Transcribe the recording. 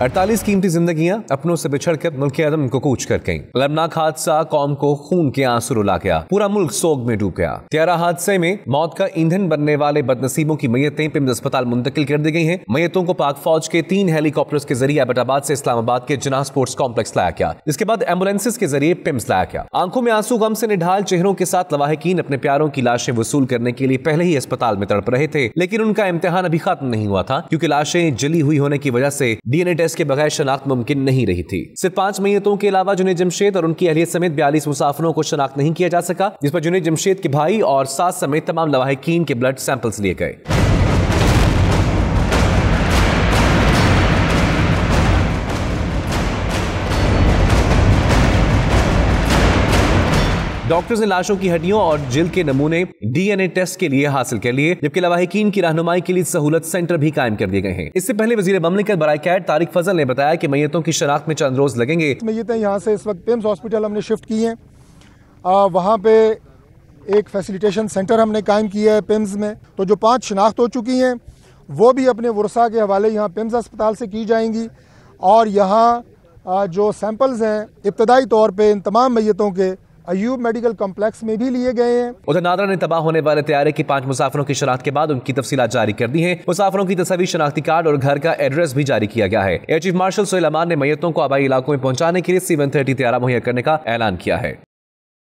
अड़तालीस कीमती जिंदगियां अपनों से बिछड़ कर मुल्क आदम को कूच कर गई लबनाक हादसा कौम को खून के आंसू रुला गया पूरा मुल्क सोग में डूब गया त्यारा हादसे में मौत का ईंधन बनने वाले बदनसीबों की मैयतें पिम्स अस्पताल मुंतकिल कर दी गई हैं मैयतों को पाक फौज के तीन हेलीकॉप्टर्स के जरिए अबटाबाद से इस्लामाबाद के जना स्पोर्ट्स कॉम्प्लेक्स लाया गया इसके बाद एम्बुलेंसेज के जरिए पिम्स लाया गया आंखों में आंसू गम से निढाल चेहरों के साथ लवाहकिन अपने प्यारों की लाशें वसूल करने के लिए पहले ही अस्पताल में तड़प रहे थे लेकिन उनका इम्तिहान अभी खत्म नहीं हुआ था क्योंकि लाशें जली हुई होने की वजह से डीएनए टेस्ट टेस्ट के बगैर शनाख्त मुमकिन नहीं रही थी सिर्फ पांच मैतों के अलावा जुनेद जमशेद और उनकी अहलियत समेत बयालीस मुसाफरों को शनाख्त नहीं किया जा सका जिस पर जुनेद जमशेद के भाई और सास समेत तमाम लवाहकीन के ब्लड सैंपल्स लिए गए डॉक्टर्स ने लाशों की हड्डियों और जिल के नमूने डीएनए टेस्ट के लिए हासिल कर लिए जबकि लवाहिकीन की रहनुमाई के लिए सहूलत सेंटर भी कायम कर दिए गए हैं इससे पहले वजीर ममलिकत बरए तारिक फजल ने बताया की मैयतों की शनाख्त में चंद रोज लगेंगे मैयतें यहाँ से इस वक्त एम्स हॉस्पिटल हमने शिफ्ट की है वहाँ पे एक फैसिलिटेशन सेंटर हमने कायम किया है पिम्स में तो जो पांच शनाख्त हो चुकी हैं वो भी अपने वर्षा के हवाले यहाँ पिम्स अस्पताल से की जाएंगी और यहाँ जो सैम्पल्स हैं इब्तदाई तौर पे इन तमाम मैतों के अयूब मेडिकल कॉम्प्लेक्स में भी लिए गए हैं उधर नादरा ने तबाह होने वाले तैयारे के पांच मुसाफरों की शनाख्त के बाद उनकी तफसी जारी कर दी है मुसाफरों की तस्वीर शनाख्ती कार्ड और घर का एड्रेस भी जारी किया गया है air chief marshal Sohail Aman ने मैयतों को आबाई इलाकों में पहुंचाने के लिए सेवन थर्टी तैयार मुहैया करने का ऐलान किया है